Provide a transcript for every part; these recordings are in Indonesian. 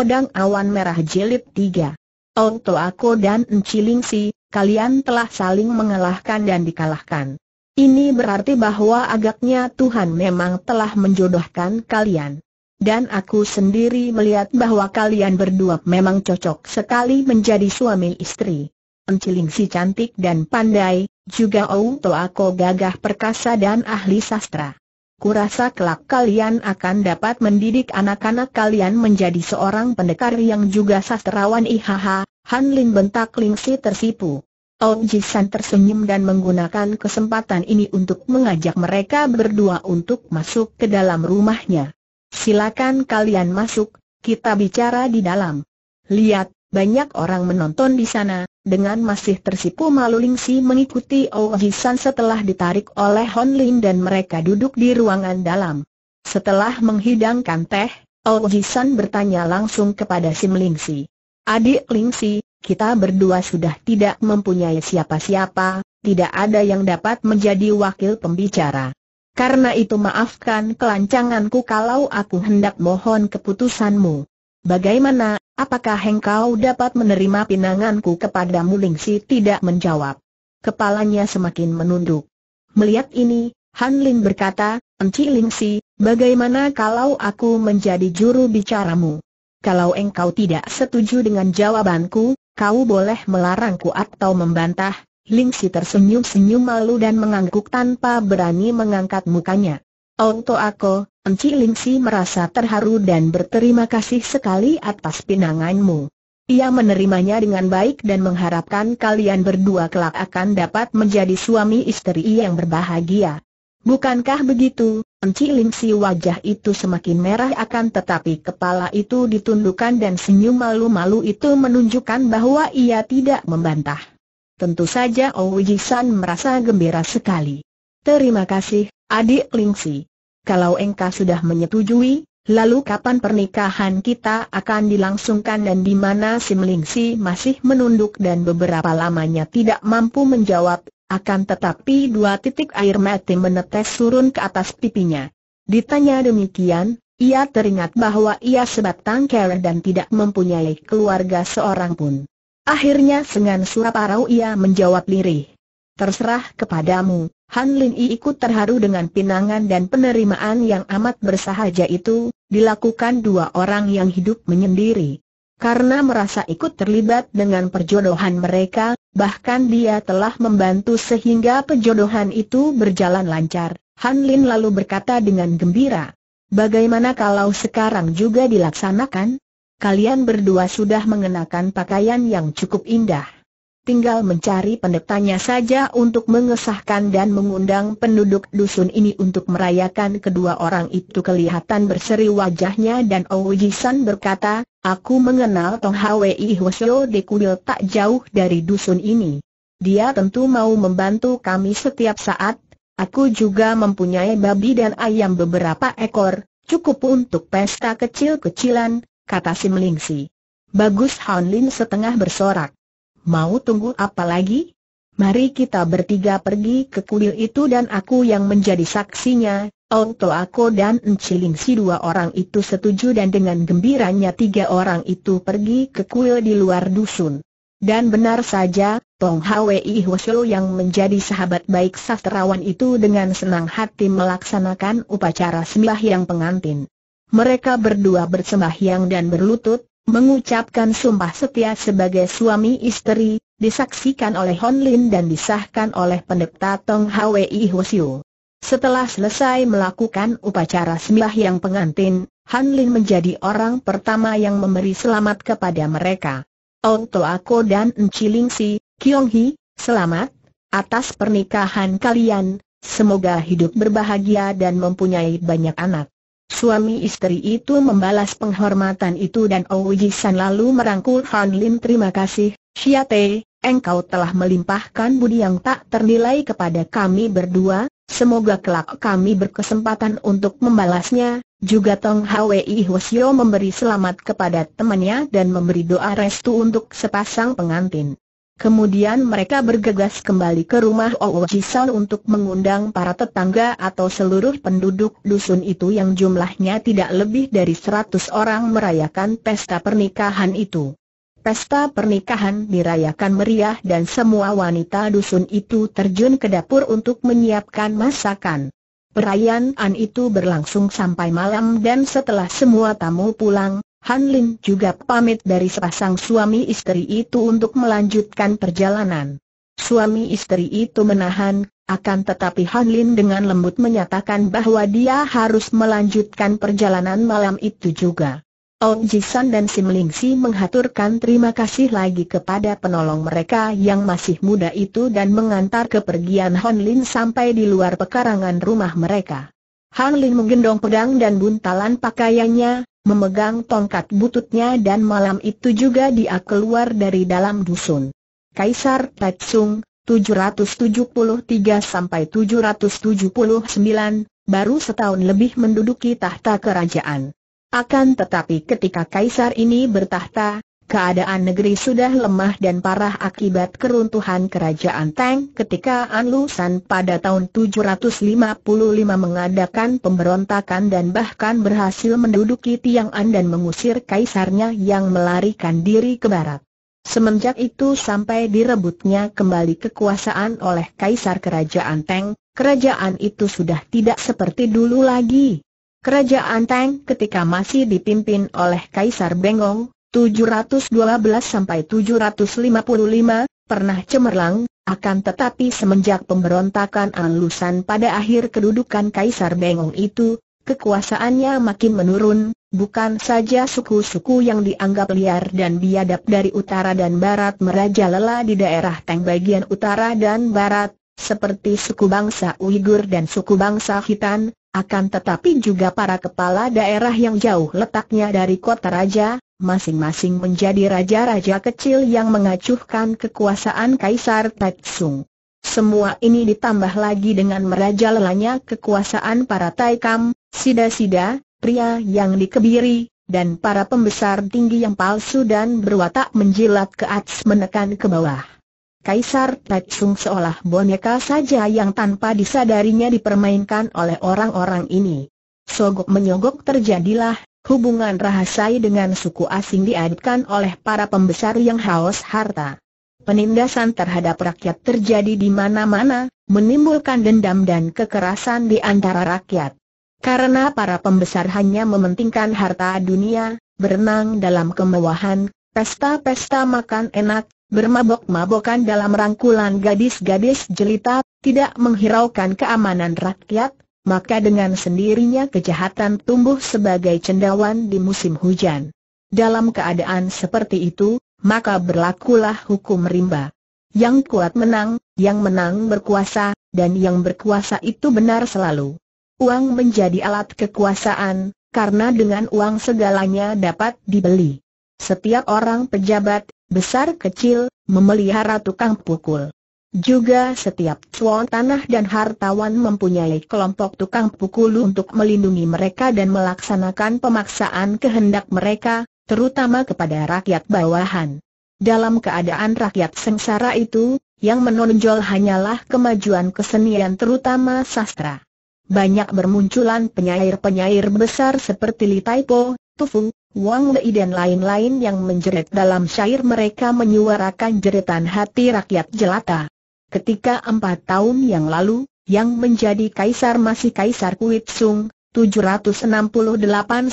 Pedang Awan Merah Jilid 3 Ong Ako dan Si, kalian telah saling mengalahkan dan dikalahkan. Ini berarti bahwa agaknya Tuhan memang telah menjodohkan kalian. Dan aku sendiri melihat bahwa kalian berdua memang cocok sekali menjadi suami istri. Si cantik dan pandai, juga Ong Ako gagah perkasa dan ahli sastra kurasa kelak kalian akan dapat mendidik anak-anak kalian menjadi seorang pendekar yang juga sastrawan ihaha, Han Lin bentak Ling Si tersipu. Ong San tersenyum dan menggunakan kesempatan ini untuk mengajak mereka berdua untuk masuk ke dalam rumahnya. Silakan kalian masuk, kita bicara di dalam. Lihat, banyak orang menonton di sana, dengan masih tersipu malu Lingsi mengikuti Oh Hisan setelah ditarik oleh Hon Lin dan mereka duduk di ruangan dalam. Setelah menghidangkan teh, Oh Hisan bertanya langsung kepada Sim Lingsi. Adik Lingsi, kita berdua sudah tidak mempunyai siapa-siapa, tidak ada yang dapat menjadi wakil pembicara. Karena itu maafkan kelancanganku kalau aku hendak mohon keputusanmu. Bagaimana apakah engkau dapat menerima pinanganku kepada kepadamu Si tidak menjawab. Kepalanya semakin menunduk. Melihat ini, Han Lin berkata, Enci Si, bagaimana kalau aku menjadi juru bicaramu? Kalau engkau tidak setuju dengan jawabanku, kau boleh melarangku atau membantah. Ling Si tersenyum-senyum malu dan mengangguk tanpa berani mengangkat mukanya. Onto aku, Enci Lingsi merasa terharu dan berterima kasih sekali atas pinanganmu. Ia menerimanya dengan baik dan mengharapkan kalian berdua kelak akan dapat menjadi suami istri yang berbahagia. Bukankah begitu? Enci Lingsi wajah itu semakin merah akan tetapi kepala itu ditundukkan dan senyum malu-malu itu menunjukkan bahwa ia tidak membantah. Tentu saja Ouji San merasa gembira sekali. Terima kasih, adik Lingsi kalau engkau sudah menyetujui, lalu kapan pernikahan kita akan dilangsungkan dan di mana Si Lingsi masih menunduk dan beberapa lamanya tidak mampu menjawab, akan tetapi dua titik air mati menetes turun ke atas pipinya. Ditanya demikian, ia teringat bahwa ia sebatang kera dan tidak mempunyai keluarga seorang pun. Akhirnya dengan suara parau ia menjawab lirih. Terserah kepadamu, Han Lin I ikut terharu dengan pinangan dan penerimaan yang amat bersahaja itu, dilakukan dua orang yang hidup menyendiri. Karena merasa ikut terlibat dengan perjodohan mereka, bahkan dia telah membantu sehingga perjodohan itu berjalan lancar. Han Lin lalu berkata dengan gembira, Bagaimana kalau sekarang juga dilaksanakan? Kalian berdua sudah mengenakan pakaian yang cukup indah tinggal mencari pendetanya saja untuk mengesahkan dan mengundang penduduk dusun ini untuk merayakan kedua orang itu kelihatan berseri wajahnya dan Ouji San berkata, aku mengenal Tong Hwi Hwasyo di kuil tak jauh dari dusun ini. Dia tentu mau membantu kami setiap saat, aku juga mempunyai babi dan ayam beberapa ekor, cukup untuk pesta kecil-kecilan, kata Sim Lingsi. Bagus Hanlin setengah bersorak. Mau tunggu apa lagi? Mari kita bertiga pergi ke kuil itu dan aku yang menjadi saksinya. Ong To Ako dan Enciling si dua orang itu setuju dan dengan gembiranya tiga orang itu pergi ke kuil di luar dusun. Dan benar saja, Tong Hwi Hwasyo yang menjadi sahabat baik sastrawan itu dengan senang hati melaksanakan upacara yang pengantin. Mereka berdua yang dan berlutut, mengucapkan sumpah setia sebagai suami istri, disaksikan oleh Hon Lin dan disahkan oleh pendeta Tong Hwi Hwasyu. Setelah selesai melakukan upacara yang pengantin, Han Lin menjadi orang pertama yang memberi selamat kepada mereka. To Ako dan Enciling Si, Kiong Hi, selamat atas pernikahan kalian, semoga hidup berbahagia dan mempunyai banyak anak. Suami istri itu membalas penghormatan itu dan Ouyi San lalu merangkul Han Lin terima kasih, Xiate, engkau telah melimpahkan budi yang tak ternilai kepada kami berdua, semoga kelak kami berkesempatan untuk membalasnya, juga Tong Hwi Hwasyo memberi selamat kepada temannya dan memberi doa restu untuk sepasang pengantin. Kemudian mereka bergegas kembali ke rumah Owo Jisan untuk mengundang para tetangga atau seluruh penduduk dusun itu yang jumlahnya tidak lebih dari 100 orang merayakan pesta pernikahan itu. Pesta pernikahan dirayakan meriah dan semua wanita dusun itu terjun ke dapur untuk menyiapkan masakan. Perayaan itu berlangsung sampai malam dan setelah semua tamu pulang, Han Lin juga pamit dari sepasang suami istri itu untuk melanjutkan perjalanan. Suami istri itu menahan, akan tetapi Han Lin dengan lembut menyatakan bahwa dia harus melanjutkan perjalanan malam itu juga. Ong Jisan dan Sim Si menghaturkan terima kasih lagi kepada penolong mereka yang masih muda itu dan mengantar kepergian Han Lin sampai di luar pekarangan rumah mereka. Han Lin menggendong pedang dan buntalan pakaiannya, memegang tongkat bututnya dan malam itu juga dia keluar dari dalam dusun. Kaisar Tetsung, 773 779, baru setahun lebih menduduki tahta kerajaan. Akan tetapi ketika kaisar ini bertahta, keadaan negeri sudah lemah dan parah akibat keruntuhan kerajaan Tang ketika An San pada tahun 755 mengadakan pemberontakan dan bahkan berhasil menduduki Tiang An dan mengusir kaisarnya yang melarikan diri ke barat. Semenjak itu sampai direbutnya kembali kekuasaan oleh kaisar kerajaan Tang, kerajaan itu sudah tidak seperti dulu lagi. Kerajaan Tang ketika masih dipimpin oleh Kaisar Bengong, 712 sampai 755, pernah cemerlang, akan tetapi semenjak pemberontakan alusan pada akhir kedudukan Kaisar Bengong itu, kekuasaannya makin menurun, bukan saja suku-suku yang dianggap liar dan biadab dari utara dan barat merajalela di daerah Teng bagian utara dan barat, seperti suku bangsa Uighur dan suku bangsa Khitan, akan tetapi juga para kepala daerah yang jauh letaknya dari kota raja, masing-masing menjadi raja-raja kecil yang mengacuhkan kekuasaan Kaisar Taitsung. Semua ini ditambah lagi dengan merajalelanya kekuasaan para Taikam, Sida-Sida, pria yang dikebiri, dan para pembesar tinggi yang palsu dan berwatak menjilat ke atas menekan ke bawah. Kaisar Tatsung seolah boneka saja yang tanpa disadarinya dipermainkan oleh orang-orang ini. Sogok menyogok terjadilah, Hubungan rahasai dengan suku asing diadakan oleh para pembesar yang haus harta. Penindasan terhadap rakyat terjadi di mana-mana, menimbulkan dendam dan kekerasan di antara rakyat. Karena para pembesar hanya mementingkan harta dunia, berenang dalam kemewahan, pesta-pesta makan enak, bermabok-mabokan dalam rangkulan gadis-gadis jelita, tidak menghiraukan keamanan rakyat, maka dengan sendirinya kejahatan tumbuh sebagai cendawan di musim hujan. Dalam keadaan seperti itu, maka berlakulah hukum rimba. Yang kuat menang, yang menang berkuasa, dan yang berkuasa itu benar selalu. Uang menjadi alat kekuasaan, karena dengan uang segalanya dapat dibeli. Setiap orang pejabat, besar kecil, memelihara tukang pukul. Juga setiap cuan tanah dan hartawan mempunyai kelompok tukang pukul untuk melindungi mereka dan melaksanakan pemaksaan kehendak mereka, terutama kepada rakyat bawahan. Dalam keadaan rakyat sengsara itu, yang menonjol hanyalah kemajuan kesenian terutama sastra. Banyak bermunculan penyair-penyair besar seperti Li Taipo, Tufu, Wang Wei dan lain-lain yang menjerit dalam syair mereka menyuarakan jeritan hati rakyat jelata. Ketika empat tahun yang lalu, yang menjadi kaisar masih kaisar Sung, 768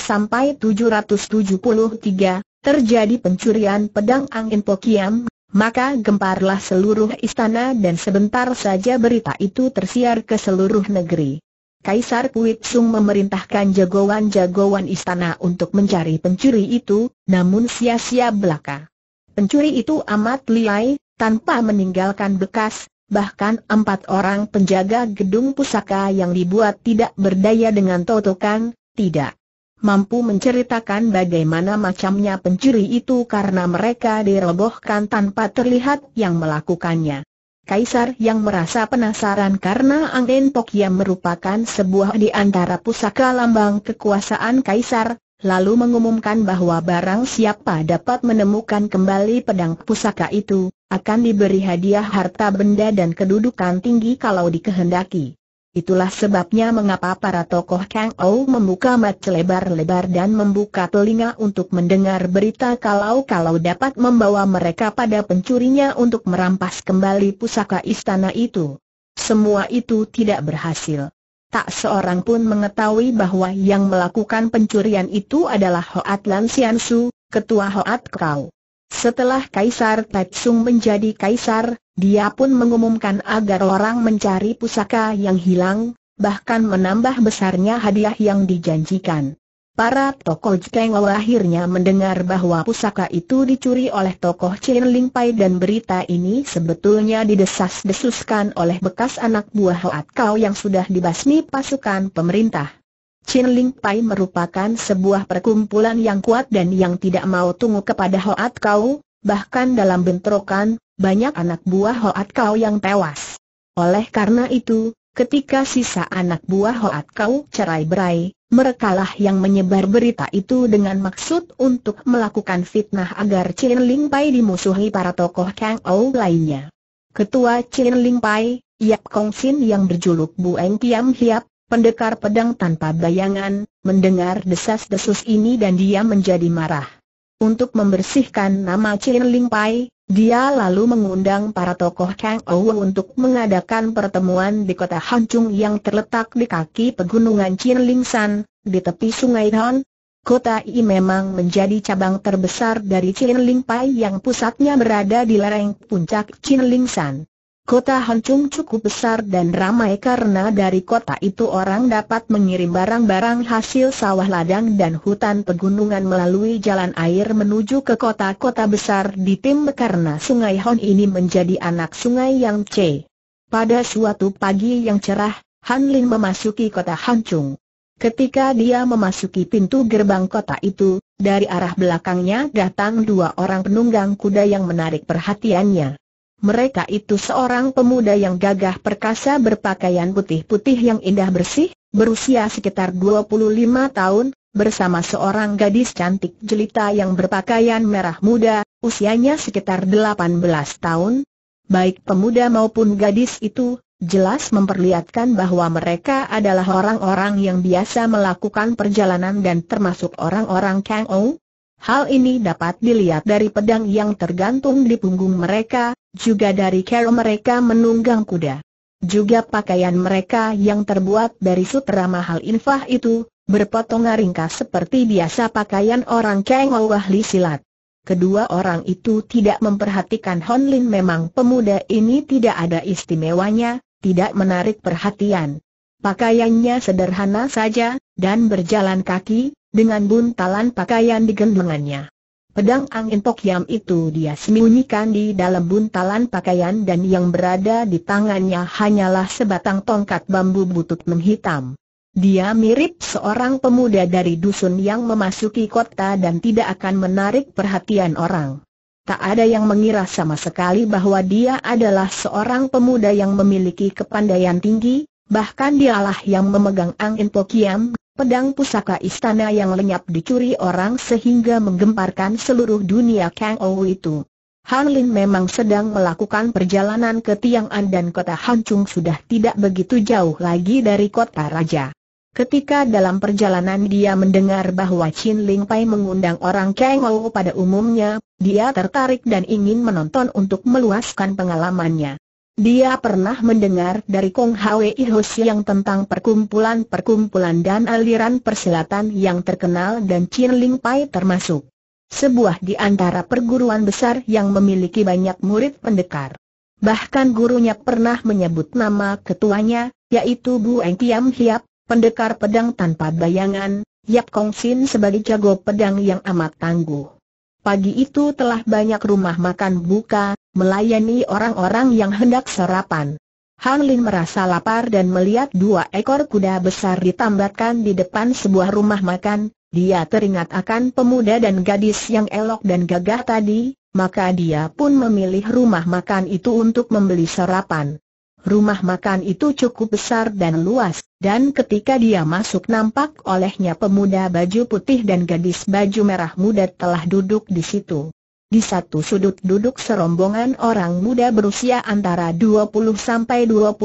sampai 773, terjadi pencurian pedang angin Pokiam, maka gemparlah seluruh istana dan sebentar saja berita itu tersiar ke seluruh negeri. Kaisar Sung memerintahkan jagoan-jagoan istana untuk mencari pencuri itu, namun sia-sia belaka. Pencuri itu amat liai, tanpa meninggalkan bekas, bahkan empat orang penjaga gedung pusaka yang dibuat tidak berdaya dengan totokan, tidak mampu menceritakan bagaimana macamnya pencuri itu karena mereka dirobohkan tanpa terlihat yang melakukannya. Kaisar yang merasa penasaran karena Angden yang merupakan sebuah di antara pusaka lambang kekuasaan Kaisar, lalu mengumumkan bahwa barang siapa dapat menemukan kembali pedang pusaka itu, akan diberi hadiah harta benda dan kedudukan tinggi kalau dikehendaki. Itulah sebabnya mengapa para tokoh Kang Ou membuka mat lebar-lebar dan membuka telinga untuk mendengar berita kalau-kalau dapat membawa mereka pada pencurinya untuk merampas kembali pusaka istana itu. Semua itu tidak berhasil. Tak seorang pun mengetahui bahwa yang melakukan pencurian itu adalah Hoat Lan ketua Hoat Kau. Setelah Kaisar Tatsung menjadi kaisar, dia pun mengumumkan agar orang mencari pusaka yang hilang, bahkan menambah besarnya hadiah yang dijanjikan. Para tokoh Jkeng akhirnya mendengar bahwa pusaka itu dicuri oleh tokoh Chin Ling Pai dan berita ini sebetulnya didesas-desuskan oleh bekas anak buah Hoat Kau yang sudah dibasmi pasukan pemerintah. Chin Ling Pai merupakan sebuah perkumpulan yang kuat dan yang tidak mau tunggu kepada Hoat Kau, bahkan dalam bentrokan, banyak anak buah Hoat Kau yang tewas. Oleh karena itu, ketika sisa anak buah Hoat Kau cerai berai, merekalah yang menyebar berita itu dengan maksud untuk melakukan fitnah agar Chin Ling Pai dimusuhi para tokoh Kang Ou lainnya. Ketua Chin Ling Pai, Yap Kong Sin yang berjuluk Bu Eng Kiam Hiap, Pendekar pedang tanpa bayangan, mendengar desas-desus ini dan dia menjadi marah. Untuk membersihkan nama Chin Ling Pai, dia lalu mengundang para tokoh Kang Ou untuk mengadakan pertemuan di kota Hancung yang terletak di kaki pegunungan San, di tepi sungai Han. Kota ini memang menjadi cabang terbesar dari Pai yang pusatnya berada di lereng puncak San. Kota Hancung cukup besar dan ramai karena dari kota itu orang dapat mengirim barang-barang hasil sawah ladang dan hutan pegunungan melalui jalan air menuju ke kota-kota besar di Tim karena Sungai Hon ini menjadi anak Sungai Yang C. Pada suatu pagi yang cerah, Han Lin memasuki kota Hancung. Ketika dia memasuki pintu gerbang kota itu, dari arah belakangnya datang dua orang penunggang kuda yang menarik perhatiannya. Mereka itu seorang pemuda yang gagah perkasa berpakaian putih-putih yang indah bersih, berusia sekitar 25 tahun, bersama seorang gadis cantik jelita yang berpakaian merah muda, usianya sekitar 18 tahun. Baik pemuda maupun gadis itu, jelas memperlihatkan bahwa mereka adalah orang-orang yang biasa melakukan perjalanan dan termasuk orang-orang Kang Ou, Hal ini dapat dilihat dari pedang yang tergantung di punggung mereka, juga dari cara mereka menunggang kuda. Juga pakaian mereka yang terbuat dari sutra mahal infah itu, berpotong ringkas seperti biasa pakaian orang Kang li silat. Kedua orang itu tidak memperhatikan Hon Lin memang pemuda ini tidak ada istimewanya, tidak menarik perhatian. Pakaiannya sederhana saja, dan berjalan kaki, dengan buntalan pakaian di gendongannya. Pedang angin tokyam itu dia sembunyikan di dalam buntalan pakaian dan yang berada di tangannya hanyalah sebatang tongkat bambu butut menghitam. Dia mirip seorang pemuda dari dusun yang memasuki kota dan tidak akan menarik perhatian orang. Tak ada yang mengira sama sekali bahwa dia adalah seorang pemuda yang memiliki kepandaian tinggi, bahkan dialah yang memegang angin tokiam Pedang pusaka istana yang lenyap dicuri orang sehingga menggemparkan seluruh dunia Kang Ou itu. Han Lin memang sedang melakukan perjalanan ke Tiang'an dan kota Hancung sudah tidak begitu jauh lagi dari kota raja. Ketika dalam perjalanan dia mendengar bahwa Chin Ling Pai mengundang orang Kang Ou pada umumnya, dia tertarik dan ingin menonton untuk meluaskan pengalamannya. Dia pernah mendengar dari Kong Hwei yang tentang perkumpulan-perkumpulan dan aliran persilatan yang terkenal dan Chin Ling Pai termasuk sebuah di antara perguruan besar yang memiliki banyak murid pendekar. Bahkan gurunya pernah menyebut nama ketuanya, yaitu Bu Eng Kiam Hiap, pendekar pedang tanpa bayangan, Yap Kong Sin sebagai jago pedang yang amat tangguh. Pagi itu telah banyak rumah makan buka, melayani orang-orang yang hendak sarapan. Han Lin merasa lapar dan melihat dua ekor kuda besar ditambatkan di depan sebuah rumah makan, dia teringat akan pemuda dan gadis yang elok dan gagah tadi, maka dia pun memilih rumah makan itu untuk membeli sarapan. Rumah makan itu cukup besar dan luas, dan ketika dia masuk nampak olehnya pemuda baju putih dan gadis baju merah muda telah duduk di situ. Di satu sudut duduk serombongan orang muda berusia antara 20 sampai 25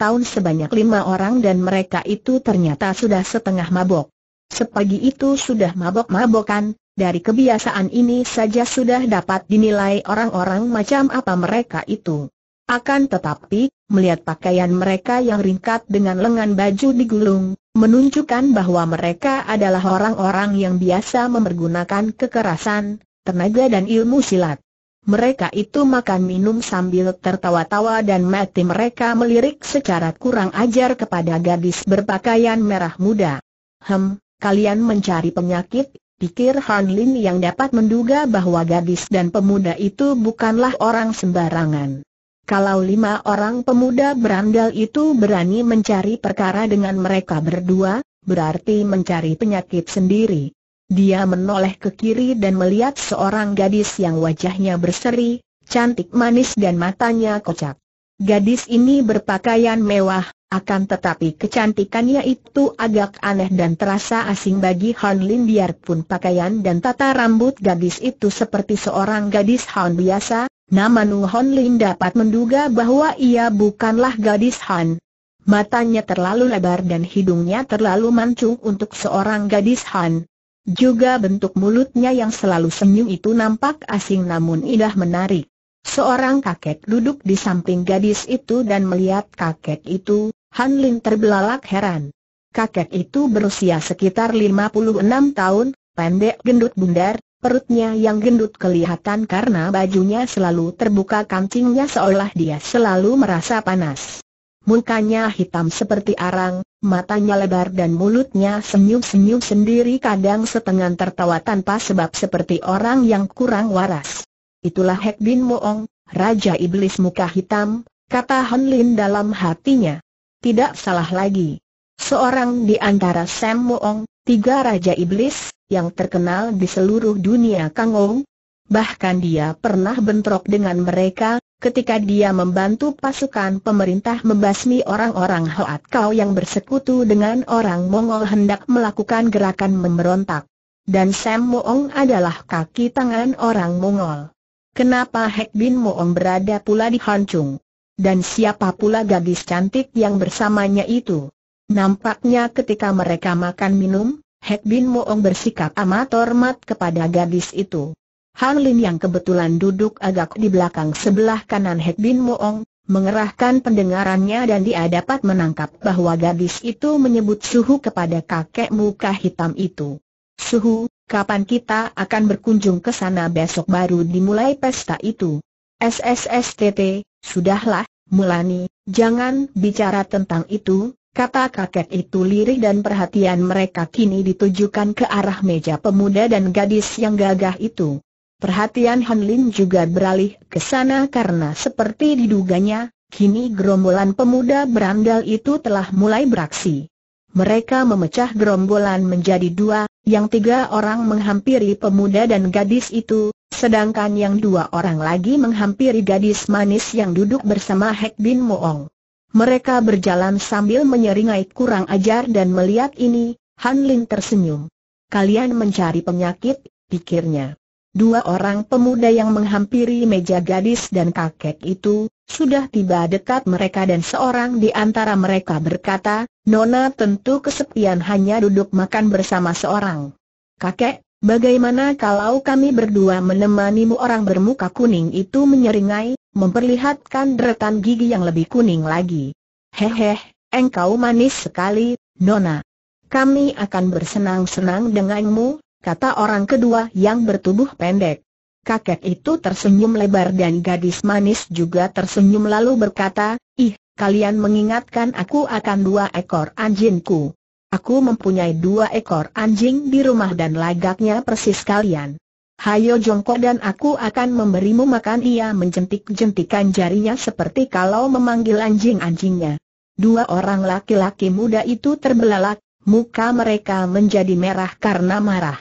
tahun sebanyak lima orang dan mereka itu ternyata sudah setengah mabok. Sepagi itu sudah mabok-mabokan, dari kebiasaan ini saja sudah dapat dinilai orang-orang macam apa mereka itu. Akan tetapi, melihat pakaian mereka yang ringkat dengan lengan baju digulung, menunjukkan bahwa mereka adalah orang-orang yang biasa memergunakan kekerasan, tenaga dan ilmu silat. Mereka itu makan minum sambil tertawa-tawa dan mati mereka melirik secara kurang ajar kepada gadis berpakaian merah muda. Hem, kalian mencari penyakit, pikir Han Lin yang dapat menduga bahwa gadis dan pemuda itu bukanlah orang sembarangan. Kalau lima orang pemuda berandal itu berani mencari perkara dengan mereka berdua, berarti mencari penyakit sendiri. Dia menoleh ke kiri dan melihat seorang gadis yang wajahnya berseri, cantik manis dan matanya kocak. Gadis ini berpakaian mewah, akan tetapi kecantikannya itu agak aneh dan terasa asing bagi Han Lin biarpun pakaian dan tata rambut gadis itu seperti seorang gadis Han biasa, Nama Namun Hon Lin dapat menduga bahwa ia bukanlah gadis Han. Matanya terlalu lebar dan hidungnya terlalu mancung untuk seorang gadis Han. Juga bentuk mulutnya yang selalu senyum itu nampak asing namun indah menarik. Seorang kakek duduk di samping gadis itu dan melihat kakek itu, Han Lin terbelalak heran. Kakek itu berusia sekitar 56 tahun, pendek gendut bundar, Perutnya yang gendut kelihatan karena bajunya selalu terbuka kancingnya seolah dia selalu merasa panas. Mukanya hitam seperti arang, matanya lebar dan mulutnya senyum-senyum sendiri kadang setengah tertawa tanpa sebab seperti orang yang kurang waras. Itulah Hek Bin Moong, Raja Iblis Muka Hitam, kata Han Lin dalam hatinya. Tidak salah lagi. Seorang di antara Sam Moong, tiga Raja Iblis, yang terkenal di seluruh dunia Kangou. Bahkan dia pernah bentrok dengan mereka, ketika dia membantu pasukan pemerintah membasmi orang-orang Hoat Kau yang bersekutu dengan orang Mongol hendak melakukan gerakan memberontak. Dan Sam Moong adalah kaki tangan orang Mongol. Kenapa Hek Bin Moong berada pula di Hancung? Dan siapa pula gadis cantik yang bersamanya itu? Nampaknya ketika mereka makan minum, Hek Bin Moong bersikap amat hormat kepada gadis itu. Han Lin yang kebetulan duduk agak di belakang sebelah kanan Hek Bin Moong, mengerahkan pendengarannya dan dia dapat menangkap bahwa gadis itu menyebut suhu kepada kakek muka hitam itu. Suhu, kapan kita akan berkunjung ke sana besok baru dimulai pesta itu? SSSTT, sudahlah, Mulani, jangan bicara tentang itu, Kata kakek itu lirih dan perhatian mereka kini ditujukan ke arah meja pemuda dan gadis yang gagah itu. Perhatian Han Lin juga beralih ke sana karena seperti diduganya, kini gerombolan pemuda berandal itu telah mulai beraksi. Mereka memecah gerombolan menjadi dua, yang tiga orang menghampiri pemuda dan gadis itu, sedangkan yang dua orang lagi menghampiri gadis manis yang duduk bersama Hek Bin Moong. Mereka berjalan sambil menyeringai kurang ajar dan melihat ini, Han Lin tersenyum. Kalian mencari penyakit, pikirnya. Dua orang pemuda yang menghampiri meja gadis dan kakek itu, sudah tiba dekat mereka dan seorang di antara mereka berkata, Nona tentu kesepian hanya duduk makan bersama seorang. Kakek, bagaimana kalau kami berdua menemanimu orang bermuka kuning itu menyeringai, memperlihatkan deretan gigi yang lebih kuning lagi. Hehe, engkau manis sekali, Nona. Kami akan bersenang-senang denganmu, kata orang kedua yang bertubuh pendek. Kakek itu tersenyum lebar dan gadis manis juga tersenyum lalu berkata, Ih, kalian mengingatkan aku akan dua ekor anjingku. Aku mempunyai dua ekor anjing di rumah dan lagaknya persis kalian. Hayo jongkok dan aku akan memberimu makan Ia menjentik-jentikan jarinya seperti kalau memanggil anjing-anjingnya Dua orang laki-laki muda itu terbelalak, muka mereka menjadi merah karena marah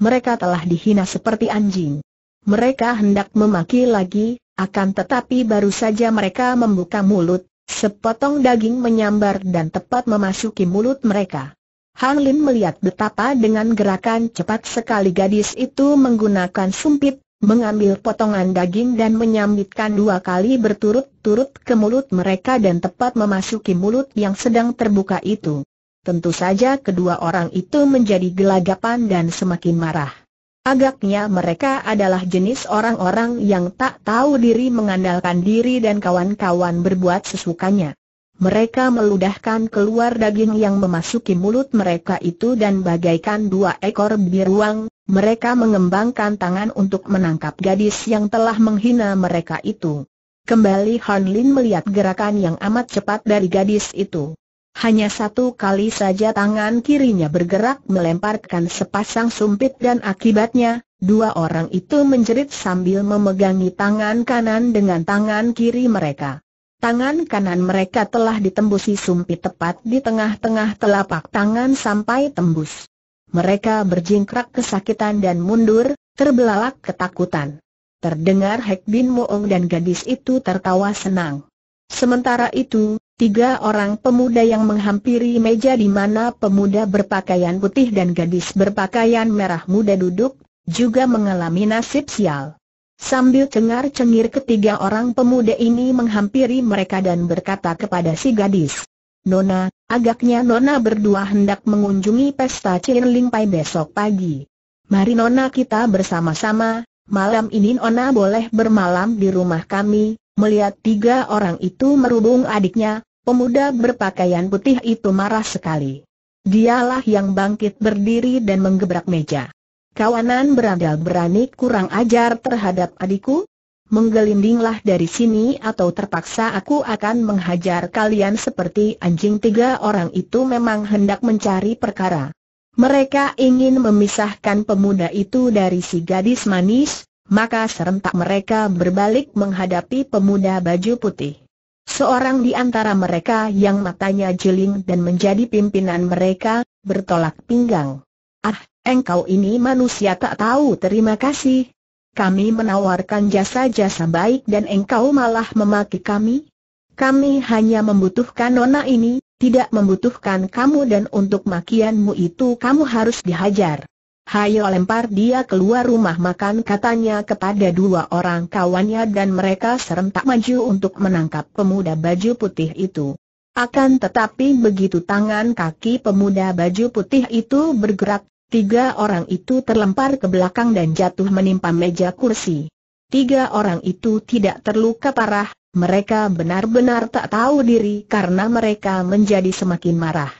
Mereka telah dihina seperti anjing Mereka hendak memaki lagi, akan tetapi baru saja mereka membuka mulut Sepotong daging menyambar dan tepat memasuki mulut mereka Han Lin melihat betapa dengan gerakan cepat sekali gadis itu menggunakan sumpit, mengambil potongan daging dan menyambitkan dua kali berturut-turut ke mulut mereka dan tepat memasuki mulut yang sedang terbuka itu. Tentu saja kedua orang itu menjadi gelagapan dan semakin marah. Agaknya mereka adalah jenis orang-orang yang tak tahu diri mengandalkan diri dan kawan-kawan berbuat sesukanya. Mereka meludahkan keluar daging yang memasuki mulut mereka itu dan bagaikan dua ekor biruang, mereka mengembangkan tangan untuk menangkap gadis yang telah menghina mereka itu. Kembali Han Lin melihat gerakan yang amat cepat dari gadis itu. Hanya satu kali saja tangan kirinya bergerak melemparkan sepasang sumpit dan akibatnya, dua orang itu menjerit sambil memegangi tangan kanan dengan tangan kiri mereka. Tangan kanan mereka telah ditembusi sumpit tepat di tengah-tengah telapak tangan sampai tembus. Mereka berjingkrak kesakitan dan mundur, terbelalak ketakutan. Terdengar Hek Bin Moong dan gadis itu tertawa senang. Sementara itu, Tiga orang pemuda yang menghampiri meja di mana pemuda berpakaian putih dan gadis berpakaian merah muda duduk, juga mengalami nasib sial. Sambil cengar-cengir ketiga orang pemuda ini menghampiri mereka dan berkata kepada si gadis. Nona, agaknya Nona berdua hendak mengunjungi pesta Cirling Pai besok pagi. Mari Nona kita bersama-sama, malam ini Nona boleh bermalam di rumah kami, melihat tiga orang itu merubung adiknya, pemuda berpakaian putih itu marah sekali. Dialah yang bangkit berdiri dan menggebrak meja. Kawanan berandal berani kurang ajar terhadap adikku? Menggelindinglah dari sini atau terpaksa aku akan menghajar kalian seperti anjing tiga orang itu memang hendak mencari perkara. Mereka ingin memisahkan pemuda itu dari si gadis manis, maka serentak mereka berbalik menghadapi pemuda baju putih. Seorang di antara mereka yang matanya jeling dan menjadi pimpinan mereka, bertolak pinggang. Ah, Engkau ini manusia tak tahu terima kasih. Kami menawarkan jasa-jasa baik dan engkau malah memaki kami. Kami hanya membutuhkan nona ini, tidak membutuhkan kamu dan untuk makianmu itu kamu harus dihajar. Hayo lempar dia keluar rumah makan katanya kepada dua orang kawannya dan mereka serentak maju untuk menangkap pemuda baju putih itu. Akan tetapi begitu tangan kaki pemuda baju putih itu bergerak, Tiga orang itu terlempar ke belakang dan jatuh menimpa meja kursi. Tiga orang itu tidak terluka parah, mereka benar-benar tak tahu diri karena mereka menjadi semakin marah.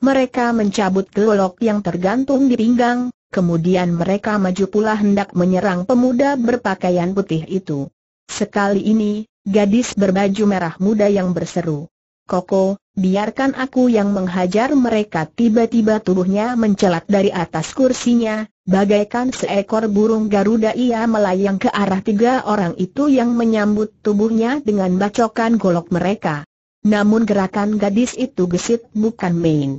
Mereka mencabut gelok yang tergantung di pinggang, kemudian mereka maju pula hendak menyerang pemuda berpakaian putih itu. Sekali ini, gadis berbaju merah muda yang berseru, Koko, biarkan aku yang menghajar mereka tiba-tiba tubuhnya mencelat dari atas kursinya, bagaikan seekor burung Garuda ia melayang ke arah tiga orang itu yang menyambut tubuhnya dengan bacokan golok mereka. Namun gerakan gadis itu gesit bukan main.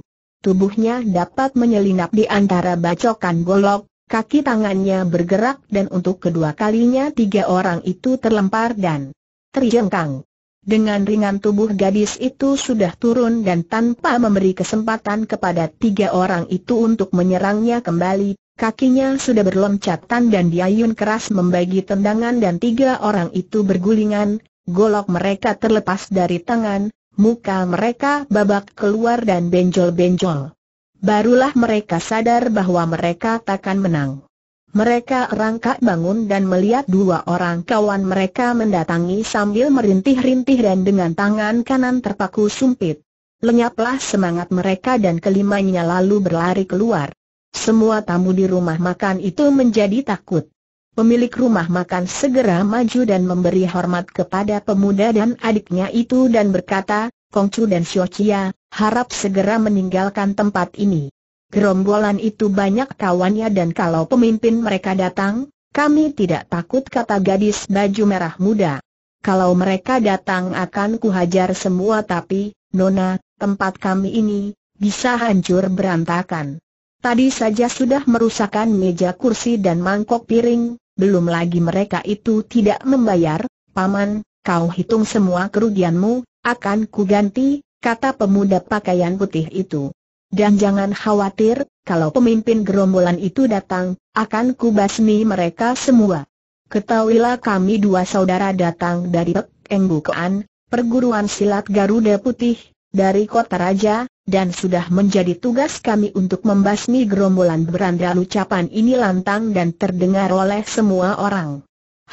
Tubuhnya dapat menyelinap di antara bacokan golok, kaki tangannya bergerak dan untuk kedua kalinya tiga orang itu terlempar dan terjengkang. Dengan ringan tubuh gadis itu sudah turun dan tanpa memberi kesempatan kepada tiga orang itu untuk menyerangnya kembali, kakinya sudah berloncatan dan diayun keras membagi tendangan dan tiga orang itu bergulingan, golok mereka terlepas dari tangan, muka mereka babak keluar dan benjol-benjol. Barulah mereka sadar bahwa mereka takkan menang. Mereka rangkak bangun dan melihat dua orang kawan mereka mendatangi sambil merintih-rintih dan dengan tangan kanan terpaku sumpit. Lenyaplah semangat mereka dan kelimanya lalu berlari keluar. Semua tamu di rumah makan itu menjadi takut. Pemilik rumah makan segera maju dan memberi hormat kepada pemuda dan adiknya itu dan berkata, Kongcu dan Xiochia, harap segera meninggalkan tempat ini. Gerombolan itu banyak kawannya dan kalau pemimpin mereka datang, kami tidak takut kata gadis baju merah muda. Kalau mereka datang akan kuhajar semua tapi, Nona, tempat kami ini, bisa hancur berantakan. Tadi saja sudah merusakkan meja kursi dan mangkok piring, belum lagi mereka itu tidak membayar, Paman, kau hitung semua kerugianmu, akan kuganti, kata pemuda pakaian putih itu. Dan jangan khawatir, kalau pemimpin gerombolan itu datang, akan kubasmi mereka semua. Ketahuilah kami dua saudara datang dari Pek Engbukaan, perguruan silat Garuda Putih, dari kota raja, dan sudah menjadi tugas kami untuk membasmi gerombolan berandal ucapan ini lantang dan terdengar oleh semua orang.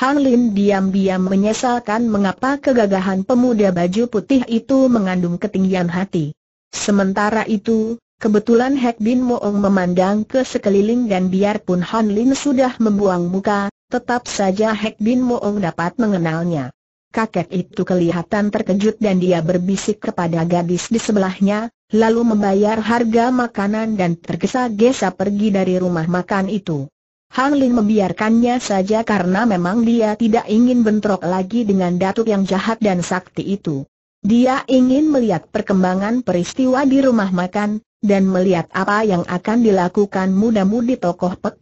Han Lin diam-diam menyesalkan mengapa kegagahan pemuda baju putih itu mengandung ketinggian hati. Sementara itu, Kebetulan Hek Bin Moong memandang ke sekeliling dan biarpun Han Lin sudah membuang muka, tetap saja Hek Bin Moong dapat mengenalnya. Kakek itu kelihatan terkejut dan dia berbisik kepada gadis di sebelahnya, lalu membayar harga makanan dan tergesa-gesa pergi dari rumah makan itu. Han Lin membiarkannya saja karena memang dia tidak ingin bentrok lagi dengan datuk yang jahat dan sakti itu. Dia ingin melihat perkembangan peristiwa di rumah makan, dan melihat apa yang akan dilakukan muda-mudi tokoh Pek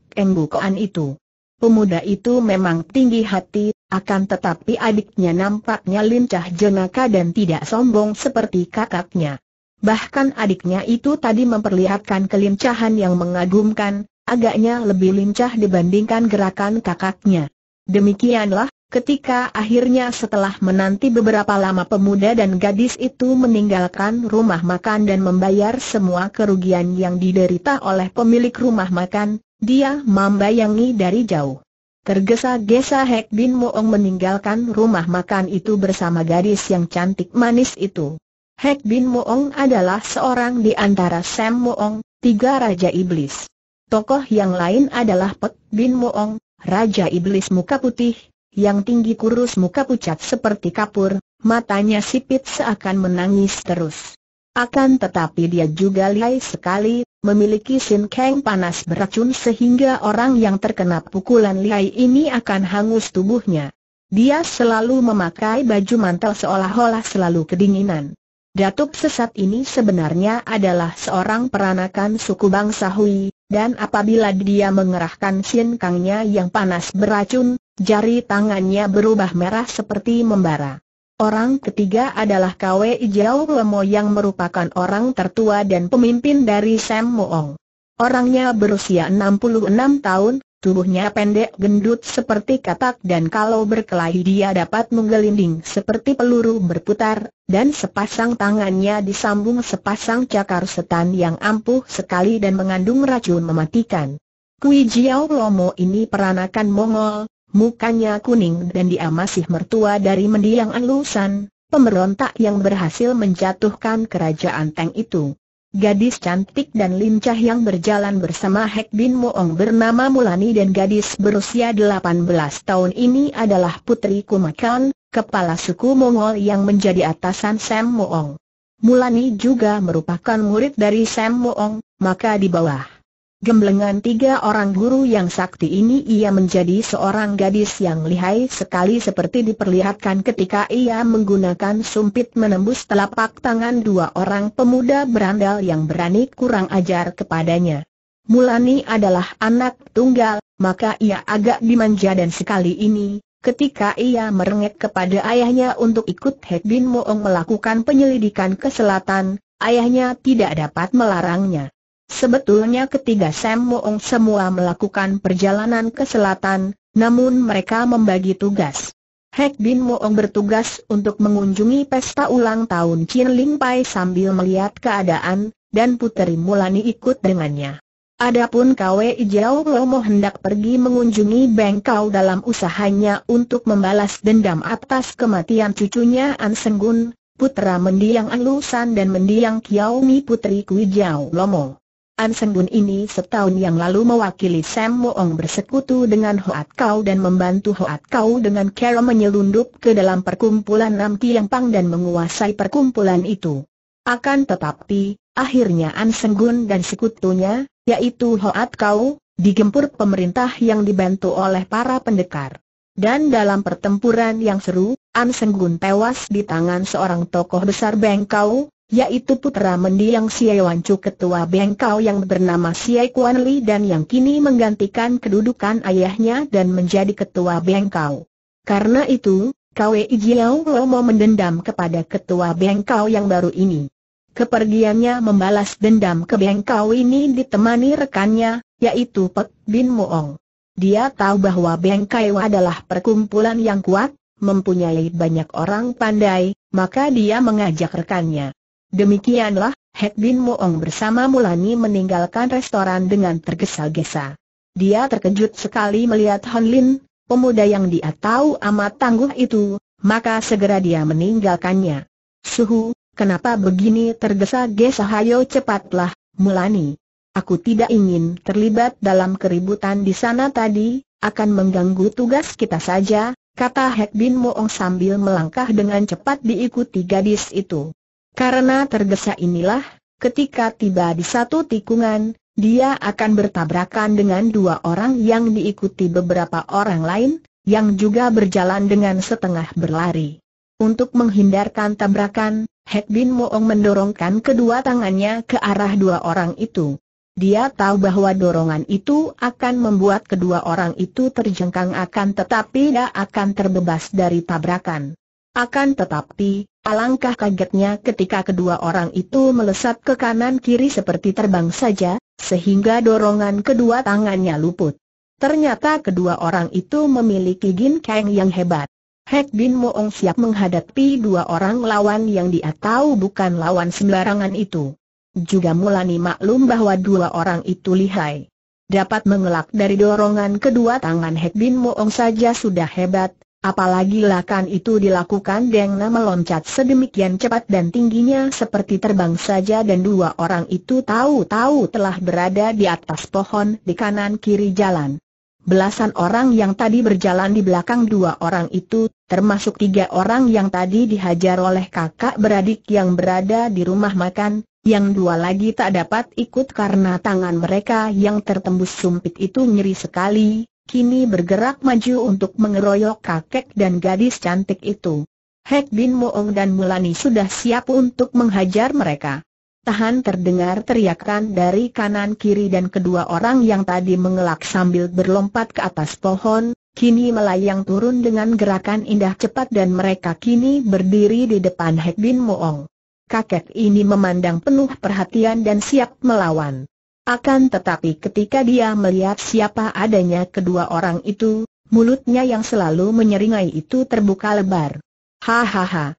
itu. Pemuda itu memang tinggi hati, akan tetapi adiknya nampaknya lincah jenaka dan tidak sombong seperti kakaknya. Bahkan adiknya itu tadi memperlihatkan kelincahan yang mengagumkan, agaknya lebih lincah dibandingkan gerakan kakaknya. Demikianlah, Ketika akhirnya setelah menanti beberapa lama pemuda dan gadis itu meninggalkan rumah makan dan membayar semua kerugian yang diderita oleh pemilik rumah makan, dia membayangi dari jauh. Tergesa-gesa Hek Bin Moong meninggalkan rumah makan itu bersama gadis yang cantik manis itu. Hek Bin Moong adalah seorang di antara Sam Moong, tiga Raja Iblis. Tokoh yang lain adalah Pek Bin Moong, Raja Iblis Muka Putih, yang tinggi kurus muka pucat seperti kapur, matanya sipit seakan menangis terus. Akan tetapi dia juga lihai sekali, memiliki sin keng panas beracun sehingga orang yang terkena pukulan lihai ini akan hangus tubuhnya. Dia selalu memakai baju mantel seolah-olah selalu kedinginan. Datuk sesat ini sebenarnya adalah seorang peranakan suku bangsa Hui, dan apabila dia mengerahkan sin kangnya yang panas beracun, Jari tangannya berubah merah seperti membara. Orang ketiga adalah Kwe Ijiao Lemo yang merupakan orang tertua dan pemimpin dari Sam Moong. Orangnya berusia 66 tahun, tubuhnya pendek gendut seperti katak dan kalau berkelahi dia dapat menggelinding seperti peluru berputar, dan sepasang tangannya disambung sepasang cakar setan yang ampuh sekali dan mengandung racun mematikan. Kui Jiao Lomo ini peranakan Mongol, mukanya kuning dan dia masih mertua dari mendiang Anlusan, pemberontak yang berhasil menjatuhkan kerajaan Teng itu. Gadis cantik dan lincah yang berjalan bersama Hek Bin Moong bernama Mulani dan gadis berusia 18 tahun ini adalah putri Kumakan, kepala suku Mongol yang menjadi atasan Sam Moong. Mulani juga merupakan murid dari Sam Moong, maka di bawah Gemblengan tiga orang guru yang sakti ini ia menjadi seorang gadis yang lihai sekali seperti diperlihatkan ketika ia menggunakan sumpit menembus telapak tangan dua orang pemuda berandal yang berani kurang ajar kepadanya. Mulani adalah anak tunggal, maka ia agak dimanja dan sekali ini, ketika ia merengek kepada ayahnya untuk ikut Hek Bin Moong melakukan penyelidikan ke selatan, ayahnya tidak dapat melarangnya. Sebetulnya ketiga Sam Moong semua melakukan perjalanan ke selatan, namun mereka membagi tugas. Hek Bin Moong bertugas untuk mengunjungi pesta ulang tahun Chin Ling Pai sambil melihat keadaan, dan Puteri Mulani ikut dengannya. Adapun Kwe Jiao Lomo hendak pergi mengunjungi Bengkau dalam usahanya untuk membalas dendam atas kematian cucunya An Senggun, putra mendiang An Lusan dan mendiang Kiaomi Kwe Kwijau Lomo. An Seng Bun ini setahun yang lalu mewakili Sam bersekutu dengan Hoat Kau dan membantu Hoat Kau dengan cara menyelundup ke dalam perkumpulan Nam Yang Pang dan menguasai perkumpulan itu. Akan tetapi, akhirnya An Seng Bun dan sekutunya, yaitu Hoat Kau, digempur pemerintah yang dibantu oleh para pendekar. Dan dalam pertempuran yang seru, An Seng Bun tewas di tangan seorang tokoh besar Beng Kau, yaitu putra mendiang Siai Wancu ketua Bengkau yang bernama Siai Kuan Li dan yang kini menggantikan kedudukan ayahnya dan menjadi ketua Bengkau. Karena itu, Kwei Jiao Lo mau mendendam kepada ketua Bengkau yang baru ini. Kepergiannya membalas dendam ke Bengkau ini ditemani rekannya, yaitu Pek Bin Moong. Dia tahu bahwa Bengkau adalah perkumpulan yang kuat, mempunyai banyak orang pandai, maka dia mengajak rekannya. Demikianlah, Het Bin Moong bersama Mulani meninggalkan restoran dengan tergesa-gesa. Dia terkejut sekali melihat Hon Lin, pemuda yang dia tahu amat tangguh itu, maka segera dia meninggalkannya. Suhu, kenapa begini tergesa-gesa hayo cepatlah, Mulani. Aku tidak ingin terlibat dalam keributan di sana tadi, akan mengganggu tugas kita saja, kata Hek Bin Moong sambil melangkah dengan cepat diikuti gadis itu. Karena tergesa inilah, ketika tiba di satu tikungan, dia akan bertabrakan dengan dua orang yang diikuti beberapa orang lain, yang juga berjalan dengan setengah berlari. Untuk menghindarkan tabrakan, Hek Bin Moong mendorongkan kedua tangannya ke arah dua orang itu. Dia tahu bahwa dorongan itu akan membuat kedua orang itu terjengkang akan tetapi tidak akan terbebas dari tabrakan. Akan tetapi, Alangkah kagetnya ketika kedua orang itu melesat ke kanan kiri seperti terbang saja, sehingga dorongan kedua tangannya luput. Ternyata kedua orang itu memiliki Gin Kang yang hebat. Hek Bin Moong siap menghadapi dua orang lawan yang dia tahu bukan lawan sembarangan itu. Juga Mulani maklum bahwa dua orang itu lihai. Dapat mengelak dari dorongan kedua tangan Hek Bin Moong saja sudah hebat, Apalagi lakan itu dilakukan dengan meloncat sedemikian cepat dan tingginya seperti terbang saja dan dua orang itu tahu-tahu telah berada di atas pohon di kanan kiri jalan. Belasan orang yang tadi berjalan di belakang dua orang itu, termasuk tiga orang yang tadi dihajar oleh kakak beradik yang berada di rumah makan, yang dua lagi tak dapat ikut karena tangan mereka yang tertembus sumpit itu nyeri sekali, kini bergerak maju untuk mengeroyok kakek dan gadis cantik itu. Hek Bin Moong dan Mulani sudah siap untuk menghajar mereka. Tahan terdengar teriakan dari kanan kiri dan kedua orang yang tadi mengelak sambil berlompat ke atas pohon, kini melayang turun dengan gerakan indah cepat dan mereka kini berdiri di depan Hek Bin Moong. Kakek ini memandang penuh perhatian dan siap melawan. Akan tetapi ketika dia melihat siapa adanya kedua orang itu, mulutnya yang selalu menyeringai itu terbuka lebar. Hahaha.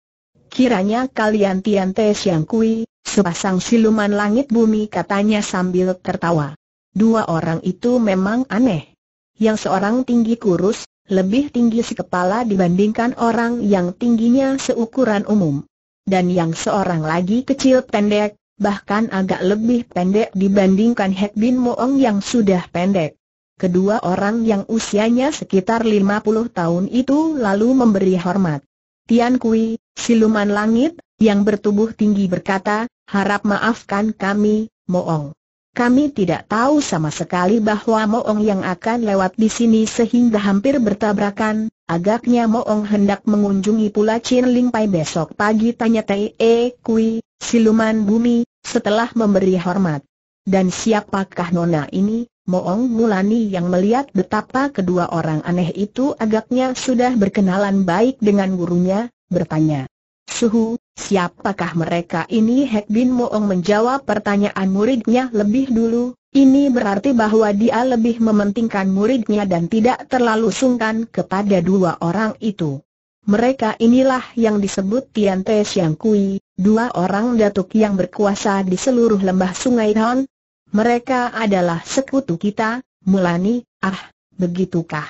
Kiranya kalian Tian Te Siang Kui, sepasang siluman langit bumi katanya sambil tertawa. Dua orang itu memang aneh. Yang seorang tinggi kurus, lebih tinggi si kepala dibandingkan orang yang tingginya seukuran umum. Dan yang seorang lagi kecil pendek, bahkan agak lebih pendek dibandingkan Hek Bin Moong yang sudah pendek. Kedua orang yang usianya sekitar 50 tahun itu lalu memberi hormat. Tian Kui, siluman langit, yang bertubuh tinggi berkata, harap maafkan kami, Moong. Kami tidak tahu sama sekali bahwa Moong yang akan lewat di sini sehingga hampir bertabrakan. Agaknya Moong hendak mengunjungi pula Chin Ling Pai besok pagi tanya Tai e Kui, Siluman bumi, setelah memberi hormat. Dan siapakah nona ini? Moong Mulani yang melihat betapa kedua orang aneh itu agaknya sudah berkenalan baik dengan gurunya, bertanya. Suhu, siapakah mereka ini? Hek Bin Moong menjawab pertanyaan muridnya lebih dulu, ini berarti bahwa dia lebih mementingkan muridnya dan tidak terlalu sungkan kepada dua orang itu. Mereka inilah yang disebut Tian Te Siang Kui, dua orang datuk yang berkuasa di seluruh lembah sungai Hon. Mereka adalah sekutu kita, Mulani, ah, begitukah?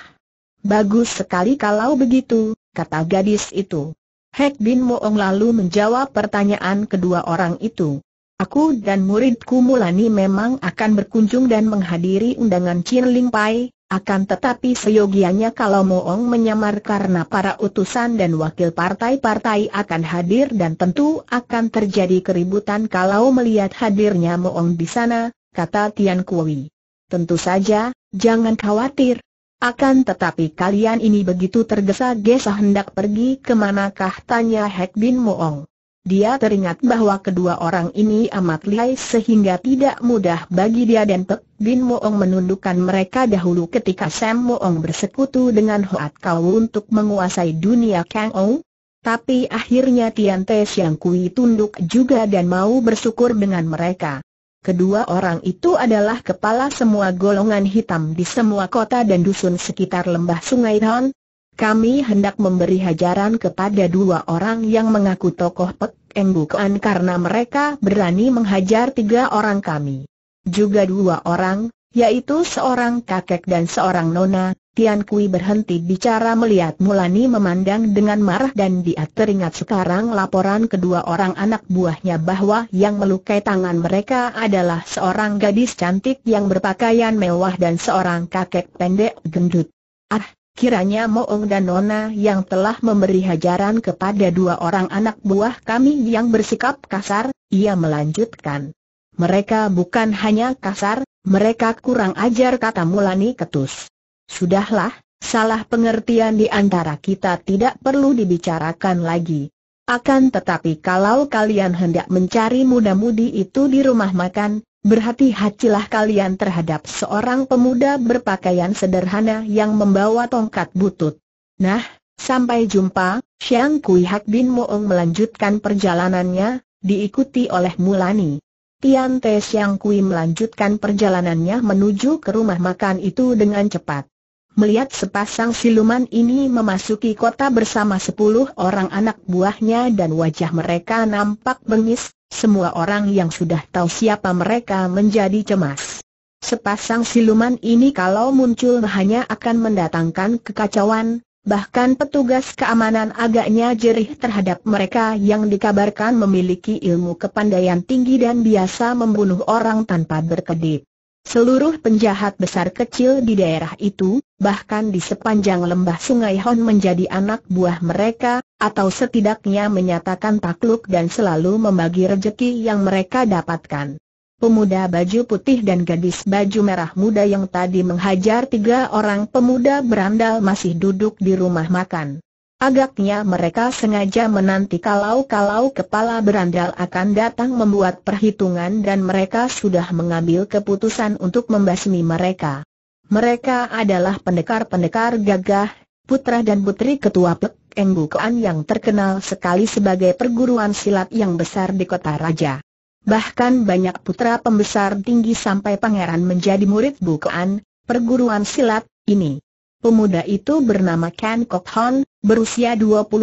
Bagus sekali kalau begitu, kata gadis itu. Hek Bin Moong lalu menjawab pertanyaan kedua orang itu. Aku dan muridku Mulani memang akan berkunjung dan menghadiri undangan Chin Ling Pai, akan tetapi seyogianya kalau Moong menyamar karena para utusan dan wakil partai-partai akan hadir dan tentu akan terjadi keributan kalau melihat hadirnya Moong di sana, kata Tian Kui. Tentu saja, jangan khawatir. Akan tetapi kalian ini begitu tergesa-gesa hendak pergi kemanakah tanya Hek Bin Moong. Dia teringat bahwa kedua orang ini amat lihai sehingga tidak mudah bagi dia dan Pek Bin Moong menundukkan mereka dahulu ketika Sam Moong bersekutu dengan Hoat Kau untuk menguasai dunia Kang Ong. Tapi akhirnya Tian Te Siang Kui tunduk juga dan mau bersyukur dengan mereka. Kedua orang itu adalah kepala semua golongan hitam di semua kota dan dusun sekitar lembah sungai Han, kami hendak memberi hajaran kepada dua orang yang mengaku tokoh Pek Enggukan karena mereka berani menghajar tiga orang kami. Juga dua orang, yaitu seorang kakek dan seorang nona, Tian Kui berhenti bicara melihat Mulani memandang dengan marah dan dia teringat sekarang laporan kedua orang anak buahnya bahwa yang melukai tangan mereka adalah seorang gadis cantik yang berpakaian mewah dan seorang kakek pendek gendut. Ah, Kiranya Moong dan Nona yang telah memberi hajaran kepada dua orang anak buah kami yang bersikap kasar, ia melanjutkan. Mereka bukan hanya kasar, mereka kurang ajar kata Mulani Ketus. Sudahlah, salah pengertian di antara kita tidak perlu dibicarakan lagi. Akan tetapi kalau kalian hendak mencari muda-mudi itu di rumah makan, Berhati-hatilah kalian terhadap seorang pemuda berpakaian sederhana yang membawa tongkat butut. Nah, sampai jumpa, Xiang Kui Hak Bin Moong melanjutkan perjalanannya, diikuti oleh Mulani. Tian Te Xiang Kui melanjutkan perjalanannya menuju ke rumah makan itu dengan cepat. Melihat sepasang siluman ini memasuki kota bersama sepuluh orang anak buahnya dan wajah mereka nampak bengis, semua orang yang sudah tahu siapa mereka menjadi cemas. Sepasang siluman ini kalau muncul hanya akan mendatangkan kekacauan, bahkan petugas keamanan agaknya jerih terhadap mereka yang dikabarkan memiliki ilmu kepandaian tinggi dan biasa membunuh orang tanpa berkedip. Seluruh penjahat besar kecil di daerah itu, bahkan di sepanjang lembah sungai Hon menjadi anak buah mereka, atau setidaknya menyatakan takluk dan selalu membagi rejeki yang mereka dapatkan. Pemuda baju putih dan gadis baju merah muda yang tadi menghajar tiga orang pemuda berandal masih duduk di rumah makan. Agaknya mereka sengaja menanti kalau-kalau kepala berandal akan datang membuat perhitungan dan mereka sudah mengambil keputusan untuk membasmi mereka. Mereka adalah pendekar-pendekar gagah, putra dan putri ketua Pek Embukaan yang terkenal sekali sebagai perguruan silat yang besar di kota raja. Bahkan banyak putra pembesar tinggi sampai pangeran menjadi murid bukaan, perguruan silat, ini. Pemuda itu bernama Ken Kok Hon, berusia 25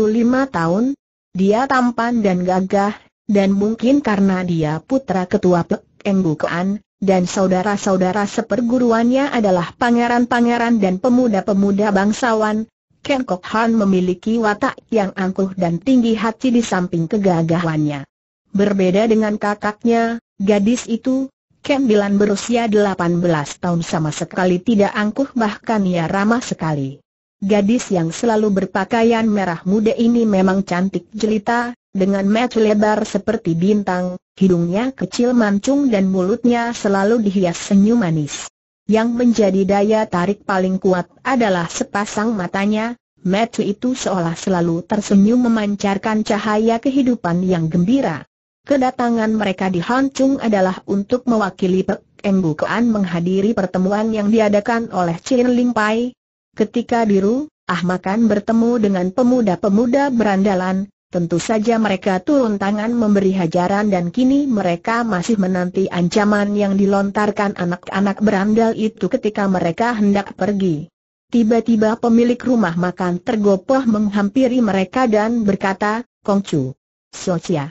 tahun. Dia tampan dan gagah, dan mungkin karena dia putra ketua Pek dan saudara-saudara seperguruannya adalah pangeran-pangeran dan pemuda-pemuda bangsawan, Ken Kok Han memiliki watak yang angkuh dan tinggi hati di samping kegagahannya. Berbeda dengan kakaknya, gadis itu, Ken Bilan berusia 18 tahun sama sekali tidak angkuh bahkan ia ramah sekali. Gadis yang selalu berpakaian merah muda ini memang cantik jelita, dengan mata lebar seperti bintang, hidungnya kecil mancung dan mulutnya selalu dihias senyum manis. Yang menjadi daya tarik paling kuat adalah sepasang matanya, Matthew itu seolah selalu tersenyum memancarkan cahaya kehidupan yang gembira. Kedatangan mereka di Hancung adalah untuk mewakili Pek kean menghadiri pertemuan yang diadakan oleh Chin Ling Pai. Ketika Diru, Ahmakan bertemu dengan pemuda-pemuda berandalan, Tentu saja mereka turun tangan memberi hajaran dan kini mereka masih menanti ancaman yang dilontarkan anak-anak berandal itu ketika mereka hendak pergi. Tiba-tiba pemilik rumah makan tergopoh menghampiri mereka dan berkata, Kongcu, Socia,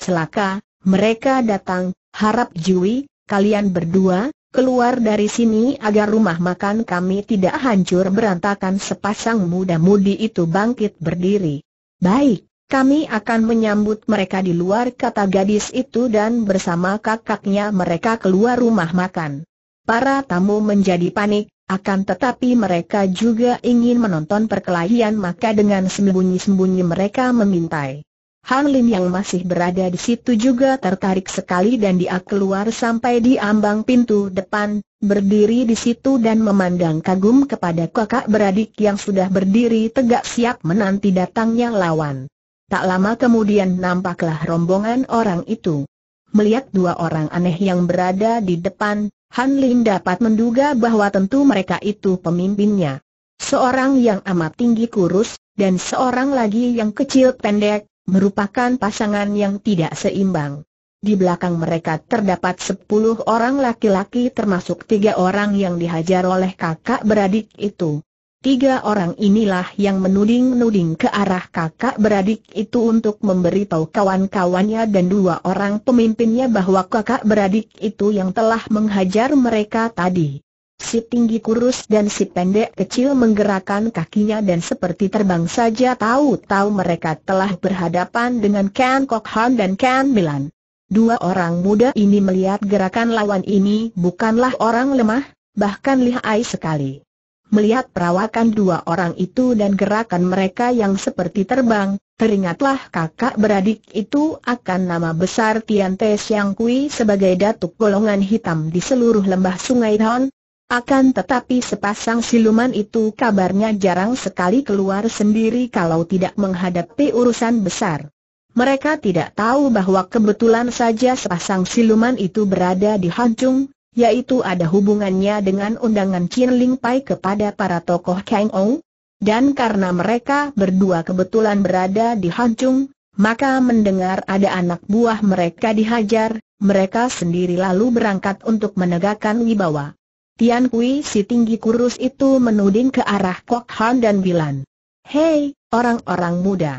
celaka, mereka datang, harap Jui, kalian berdua, keluar dari sini agar rumah makan kami tidak hancur berantakan sepasang muda-mudi itu bangkit berdiri. Baik. Kami akan menyambut mereka di luar kata gadis itu dan bersama kakaknya mereka keluar rumah makan. Para tamu menjadi panik, akan tetapi mereka juga ingin menonton perkelahian maka dengan sembunyi-sembunyi mereka memintai. Han Lin yang masih berada di situ juga tertarik sekali dan dia keluar sampai di ambang pintu depan, berdiri di situ dan memandang kagum kepada kakak beradik yang sudah berdiri tegak siap menanti datangnya lawan. Tak lama kemudian nampaklah rombongan orang itu. Melihat dua orang aneh yang berada di depan, Han Lin dapat menduga bahwa tentu mereka itu pemimpinnya. Seorang yang amat tinggi kurus, dan seorang lagi yang kecil pendek, merupakan pasangan yang tidak seimbang. Di belakang mereka terdapat sepuluh orang laki-laki termasuk tiga orang yang dihajar oleh kakak beradik itu. Tiga orang inilah yang menuding-nuding ke arah kakak beradik itu untuk memberitahu kawan-kawannya dan dua orang pemimpinnya bahwa kakak beradik itu yang telah menghajar mereka tadi. Si tinggi kurus dan si pendek kecil menggerakkan kakinya dan seperti terbang saja tahu-tahu mereka telah berhadapan dengan Ken Kok Han dan Ken Milan. Dua orang muda ini melihat gerakan lawan ini bukanlah orang lemah, bahkan lihai sekali. Melihat perawakan dua orang itu dan gerakan mereka yang seperti terbang, teringatlah kakak beradik itu akan nama besar Tian Te Siang Kui sebagai datuk golongan hitam di seluruh lembah sungai Hon. Akan tetapi sepasang siluman itu kabarnya jarang sekali keluar sendiri kalau tidak menghadapi urusan besar. Mereka tidak tahu bahwa kebetulan saja sepasang siluman itu berada di Hancung, yaitu ada hubungannya dengan undangan Chin Ling Pai kepada para tokoh Kang Ou. Dan karena mereka berdua kebetulan berada di Hancung, maka mendengar ada anak buah mereka dihajar, mereka sendiri lalu berangkat untuk menegakkan wibawa. Tian Kui si tinggi kurus itu menuding ke arah Kok Han dan Bilan. Hei, orang-orang muda.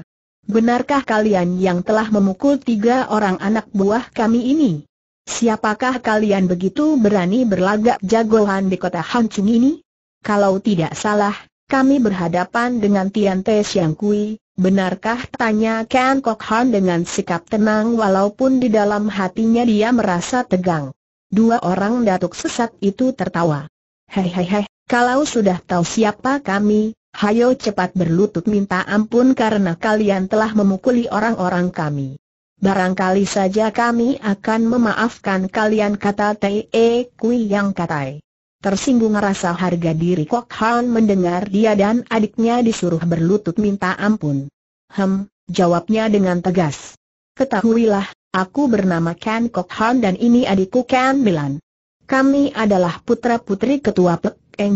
Benarkah kalian yang telah memukul tiga orang anak buah kami ini? Siapakah kalian begitu berani berlagak jagoan di kota Hancung ini? Kalau tidak salah, kami berhadapan dengan Tian Te Siang Kui, benarkah? Tanya Ken Kok Han dengan sikap tenang walaupun di dalam hatinya dia merasa tegang. Dua orang datuk sesat itu tertawa. Hei hei hei, kalau sudah tahu siapa kami, hayo cepat berlutut minta ampun karena kalian telah memukuli orang-orang kami. Barangkali saja kami akan memaafkan kalian kata T.E. Kui yang katai. Tersinggung rasa harga diri Kok Han mendengar dia dan adiknya disuruh berlutut minta ampun. Hem, jawabnya dengan tegas. Ketahuilah, aku bernama Ken Kok Han dan ini adikku Ken Milan. Kami adalah putra-putri ketua Pek Eng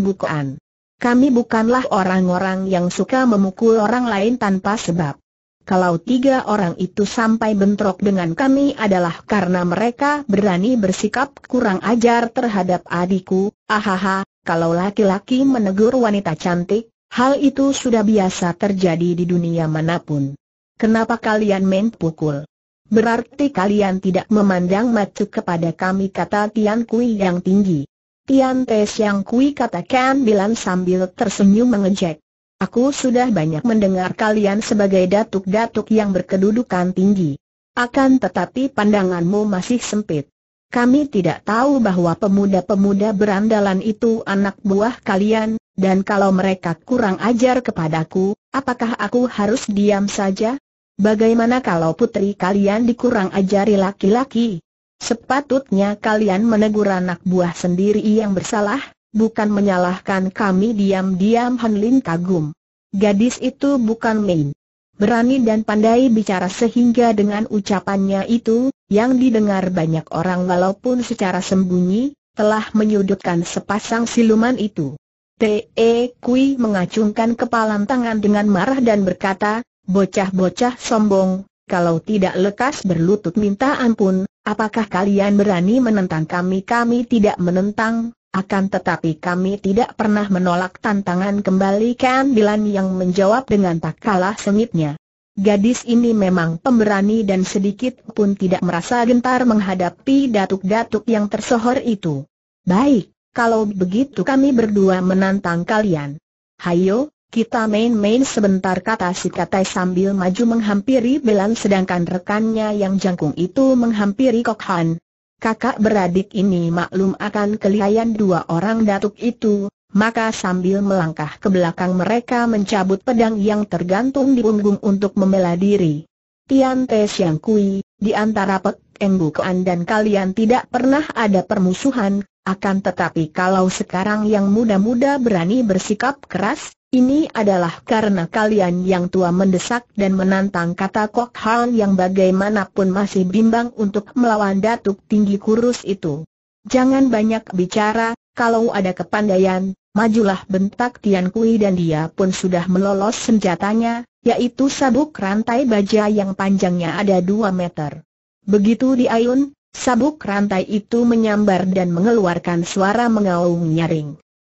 Kami bukanlah orang-orang yang suka memukul orang lain tanpa sebab. Kalau tiga orang itu sampai bentrok dengan kami adalah karena mereka berani bersikap kurang ajar terhadap adikku, ahaha, kalau laki-laki menegur wanita cantik, hal itu sudah biasa terjadi di dunia manapun. Kenapa kalian main pukul? Berarti kalian tidak memandang macu kepada kami kata Tian Kui yang tinggi. Tian Te Siang Kui katakan bilang sambil tersenyum mengejek. Aku sudah banyak mendengar kalian sebagai datuk-datuk yang berkedudukan tinggi. Akan tetapi pandanganmu masih sempit. Kami tidak tahu bahwa pemuda-pemuda berandalan itu anak buah kalian, dan kalau mereka kurang ajar kepadaku, apakah aku harus diam saja? Bagaimana kalau putri kalian dikurang ajari laki-laki? Sepatutnya kalian menegur anak buah sendiri yang bersalah, bukan menyalahkan kami diam-diam Han Lin kagum. Gadis itu bukan main. Berani dan pandai bicara sehingga dengan ucapannya itu, yang didengar banyak orang walaupun secara sembunyi, telah menyudutkan sepasang siluman itu. T.E. Kui mengacungkan kepalan tangan dengan marah dan berkata, bocah-bocah sombong, kalau tidak lekas berlutut minta ampun, apakah kalian berani menentang kami? Kami tidak menentang, akan tetapi kami tidak pernah menolak tantangan Kembalikan Bilan yang menjawab dengan tak kalah sengitnya. Gadis ini memang pemberani dan sedikit pun tidak merasa gentar menghadapi datuk-datuk yang tersohor itu. Baik, kalau begitu kami berdua menantang kalian. Hayo, kita main-main sebentar kata si Katai sambil maju menghampiri Belan sedangkan rekannya yang jangkung itu menghampiri Kokhan kakak beradik ini maklum akan kelihayan dua orang datuk itu, maka sambil melangkah ke belakang mereka mencabut pedang yang tergantung di punggung untuk membela diri. Tian Te Siang Kui, di antara Pek Enggukuan dan kalian tidak pernah ada permusuhan, akan tetapi kalau sekarang yang muda-muda berani bersikap keras, ini adalah karena kalian yang tua mendesak dan menantang kata Kok Han yang bagaimanapun masih bimbang untuk melawan datuk tinggi kurus itu. Jangan banyak bicara, kalau ada kepandaian, majulah bentak Tian Kui dan dia pun sudah melolos senjatanya, yaitu sabuk rantai baja yang panjangnya ada 2 meter. Begitu diayun, Sabuk rantai itu menyambar dan mengeluarkan suara mengaung nyaring.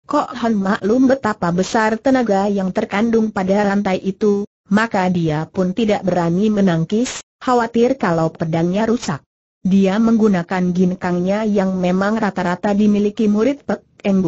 Kok Han maklum betapa besar tenaga yang terkandung pada rantai itu, maka dia pun tidak berani menangkis, khawatir kalau pedangnya rusak. Dia menggunakan ginkangnya yang memang rata-rata dimiliki murid Pek Eng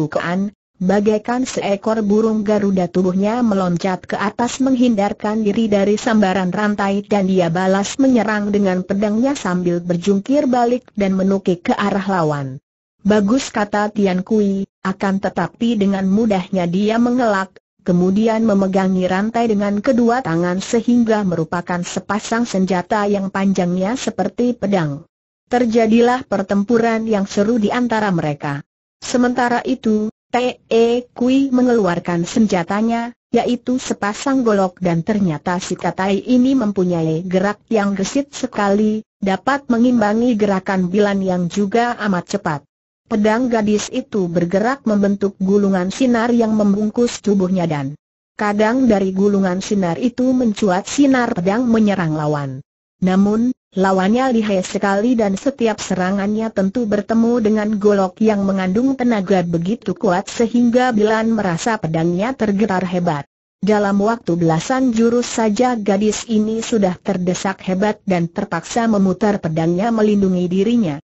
Bagaikan seekor burung Garuda tubuhnya meloncat ke atas menghindarkan diri dari sambaran rantai dan dia balas menyerang dengan pedangnya sambil berjungkir balik dan menukik ke arah lawan. Bagus kata Tian Kui, akan tetapi dengan mudahnya dia mengelak, kemudian memegangi rantai dengan kedua tangan sehingga merupakan sepasang senjata yang panjangnya seperti pedang. Terjadilah pertempuran yang seru di antara mereka. Sementara itu, T.E. Kui mengeluarkan senjatanya, yaitu sepasang golok dan ternyata si Katai ini mempunyai gerak yang gesit sekali, dapat mengimbangi gerakan Bilan yang juga amat cepat. Pedang gadis itu bergerak membentuk gulungan sinar yang membungkus tubuhnya dan kadang dari gulungan sinar itu mencuat sinar pedang menyerang lawan. Namun, lawannya lihai sekali dan setiap serangannya tentu bertemu dengan golok yang mengandung tenaga begitu kuat sehingga Bilan merasa pedangnya tergetar hebat. Dalam waktu belasan jurus saja gadis ini sudah terdesak hebat dan terpaksa memutar pedangnya melindungi dirinya.